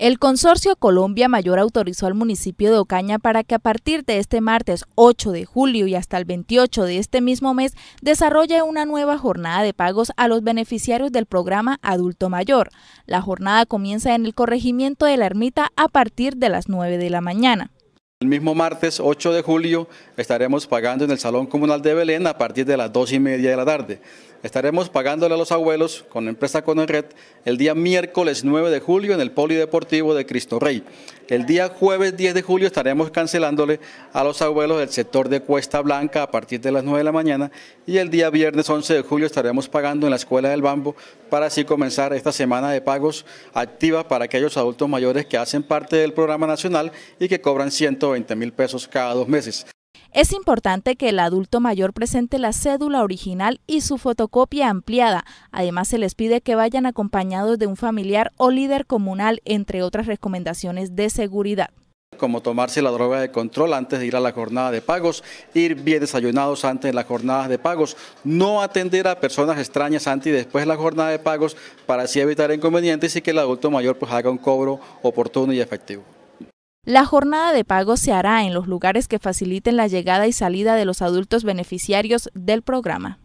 El consorcio Colombia Mayor autorizó al municipio de Ocaña para que a partir de este martes 8 de julio y hasta el 28 de este mismo mes desarrolle una nueva jornada de pagos a los beneficiarios del programa Adulto Mayor. La jornada comienza en el corregimiento de la ermita a partir de las 9 de la mañana. El mismo martes 8 de julio estaremos pagando en el Salón Comunal de Belén a partir de las 2 y media de la tarde. Estaremos pagándole a los abuelos con empresa con el red el día miércoles 9 de julio en el Polideportivo de Cristo Rey. El día jueves 10 de julio estaremos cancelándole a los abuelos del sector de Cuesta Blanca a partir de las 9 de la mañana y el día viernes 11 de julio estaremos pagando en la Escuela del Bambo para así comenzar esta semana de pagos activa para aquellos adultos mayores que hacen parte del programa nacional y que cobran 120 mil pesos cada dos meses. Es importante que el adulto mayor presente la cédula original y su fotocopia ampliada. Además, se les pide que vayan acompañados de un familiar o líder comunal, entre otras recomendaciones de seguridad como tomarse la droga de control antes de ir a la jornada de pagos, ir bien desayunados antes de las jornadas de pagos, no atender a personas extrañas antes y después de la jornada de pagos para así evitar inconvenientes y que el adulto mayor pues, haga un cobro oportuno y efectivo. La jornada de pago se hará en los lugares que faciliten la llegada y salida de los adultos beneficiarios del programa.